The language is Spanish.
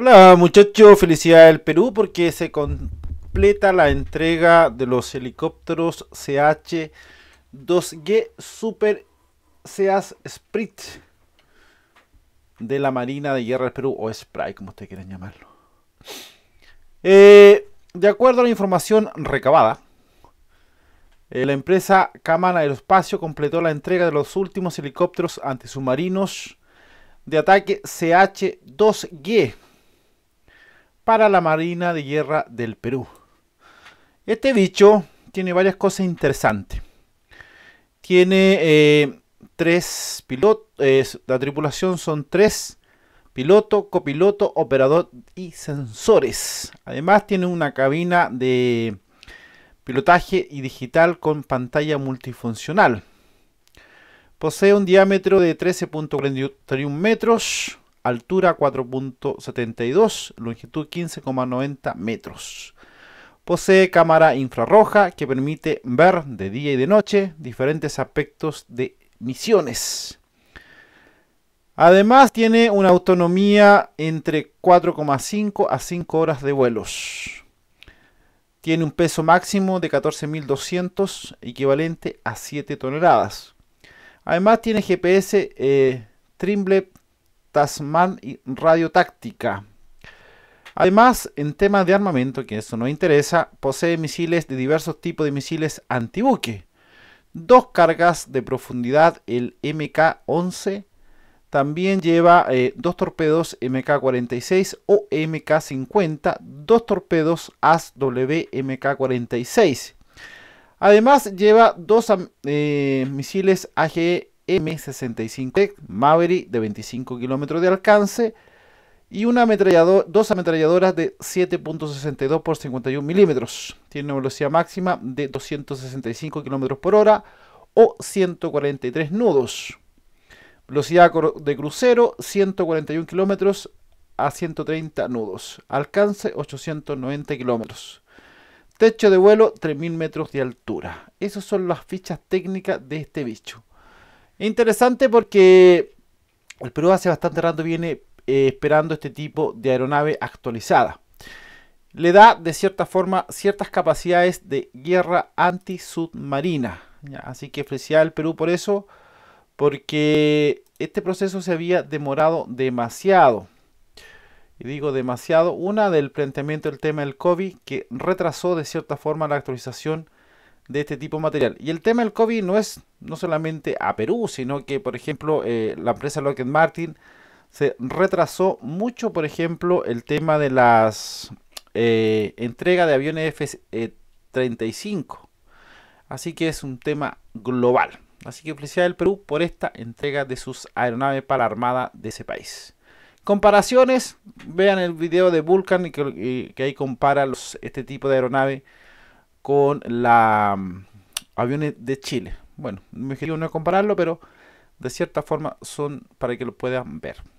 Hola muchachos, felicidades al Perú porque se completa la entrega de los helicópteros CH-2G Super Seas de la Marina de Guerra del Perú o Sprite como ustedes quieran llamarlo. Eh, de acuerdo a la información recabada, eh, la empresa Cámara espacio completó la entrega de los últimos helicópteros antisubmarinos de ataque CH-2G para la Marina de Guerra del Perú. Este bicho tiene varias cosas interesantes. Tiene eh, tres pilotos, la tripulación son tres, piloto, copiloto, operador y sensores. Además tiene una cabina de pilotaje y digital con pantalla multifuncional. Posee un diámetro de 13.41 metros, altura 4.72, longitud 15,90 metros. Posee cámara infrarroja que permite ver de día y de noche diferentes aspectos de misiones. Además tiene una autonomía entre 4,5 a 5 horas de vuelos. Tiene un peso máximo de 14.200, equivalente a 7 toneladas. Además tiene GPS eh, Trimble Tasman Táctica Además, en temas de armamento, que eso no interesa, posee misiles de diversos tipos de misiles antibuque. Dos cargas de profundidad, el MK-11. También lleva eh, dos torpedos MK-46 o MK-50, dos torpedos ASW MK-46. Además lleva dos eh, misiles AGE M65 Maverick de 25 kilómetros de alcance y dos ametralladoras de 7.62 por 51 milímetros. Tiene una velocidad máxima de 265 kilómetros por hora o 143 nudos. Velocidad de crucero 141 kilómetros a 130 nudos. Alcance 890 kilómetros. Techo de vuelo 3.000 metros de altura. Esas son las fichas técnicas de este bicho. Interesante porque el Perú hace bastante rato viene eh, esperando este tipo de aeronave actualizada. Le da de cierta forma ciertas capacidades de guerra antisubmarina. Así que felicidad al Perú por eso, porque este proceso se había demorado demasiado. Y digo demasiado, una del planteamiento del tema del COVID que retrasó de cierta forma la actualización de este tipo de material. Y el tema del COVID no es no solamente a Perú, sino que, por ejemplo, eh, la empresa Lockheed Martin se retrasó mucho, por ejemplo, el tema de las entregas eh, entrega de aviones F-35. Así que es un tema global. Así que felicidades del Perú por esta entrega de sus aeronaves para la Armada de ese país. Comparaciones, vean el video de Vulcan que, que ahí compara este tipo de aeronave con la mm, aviones de Chile. Bueno, me no compararlo, pero de cierta forma son para que lo puedan ver.